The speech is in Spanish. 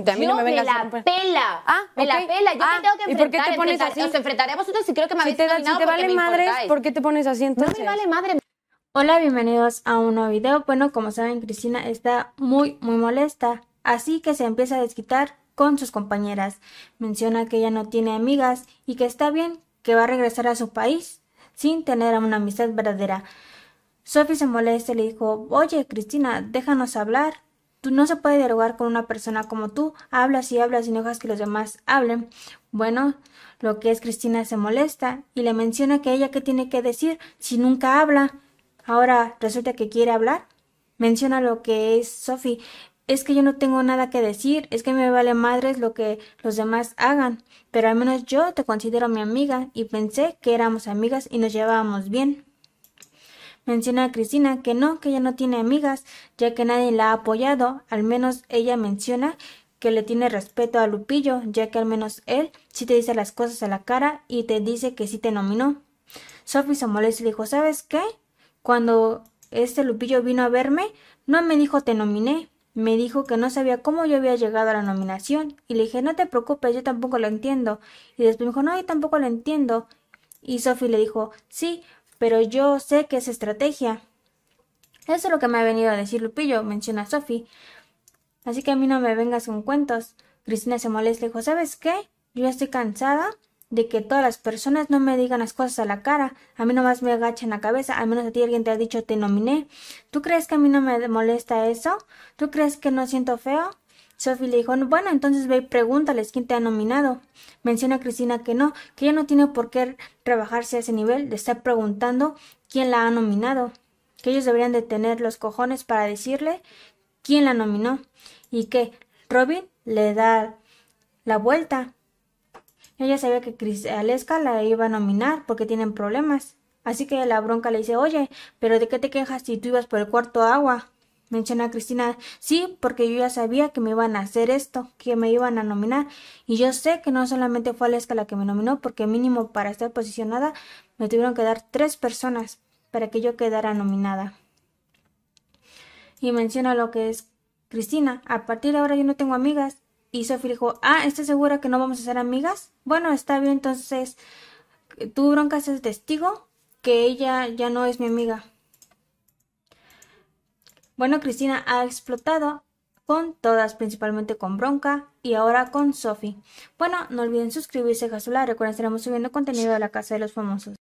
A yo me, la pela. Ah, me la pela. Yo me ah, tengo que enfrentar. ¿Y por qué te pones así? Nos enfrentaré a vosotros si creo que me habéis si te, si te vale madre, ¿por qué te pones así entonces? No me vale madre. Hola, bienvenidos a un nuevo video. Bueno, como saben, Cristina está muy, muy molesta. Así que se empieza a desquitar con sus compañeras. Menciona que ella no tiene amigas y que está bien que va a regresar a su país sin tener una amistad verdadera. Sophie se molesta y le dijo, oye, Cristina, déjanos hablar. Tú no se puede dialogar con una persona como tú. Hablas y hablas y no que los demás hablen. Bueno, lo que es Cristina se molesta y le menciona que ella qué tiene que decir si nunca habla. Ahora resulta que quiere hablar. Menciona lo que es Sophie. Es que yo no tengo nada que decir, es que me vale madres lo que los demás hagan, pero al menos yo te considero mi amiga y pensé que éramos amigas y nos llevábamos bien menciona a Cristina que no, que ella no tiene amigas, ya que nadie la ha apoyado, al menos ella menciona que le tiene respeto a Lupillo, ya que al menos él sí te dice las cosas a la cara y te dice que sí te nominó. Sophie se molesta y le dijo, ¿sabes qué? Cuando este Lupillo vino a verme, no me dijo te nominé, me dijo que no sabía cómo yo había llegado a la nominación y le dije, no te preocupes, yo tampoco lo entiendo. Y después me dijo, no, yo tampoco lo entiendo. Y Sophie le dijo, sí, pero yo sé que es estrategia. Eso es lo que me ha venido a decir Lupillo, menciona Sofi. Así que a mí no me vengas con cuentos. Cristina se molesta y dijo, ¿sabes qué? Yo ya estoy cansada de que todas las personas no me digan las cosas a la cara. A mí nomás me agachan la cabeza, al menos a ti alguien te ha dicho te nominé. ¿Tú crees que a mí no me molesta eso? ¿Tú crees que no siento feo? Sophie le dijo, bueno, entonces ve y pregúntales quién te ha nominado. Menciona a Cristina que no, que ella no tiene por qué rebajarse a ese nivel de estar preguntando quién la ha nominado, que ellos deberían de tener los cojones para decirle quién la nominó y que Robin le da la vuelta. Ella sabía que Aleska la iba a nominar porque tienen problemas. Así que la bronca le dice, oye, pero ¿de qué te quejas si tú ibas por el cuarto agua? menciona Cristina. Sí, porque yo ya sabía que me iban a hacer esto, que me iban a nominar. Y yo sé que no solamente fue a la que me nominó, porque mínimo para estar posicionada me tuvieron que dar tres personas para que yo quedara nominada. Y menciona lo que es Cristina. A partir de ahora yo no tengo amigas. Y Sofía dijo, ah, ¿estás segura que no vamos a ser amigas? Bueno, está bien, entonces eh, tú broncas es testigo que ella ya no es mi amiga. Bueno, Cristina ha explotado con todas, principalmente con Bronca y ahora con Sophie. Bueno, no olviden suscribirse, Gasola. Recuerden, estaremos subiendo contenido de la Casa de los Famosos.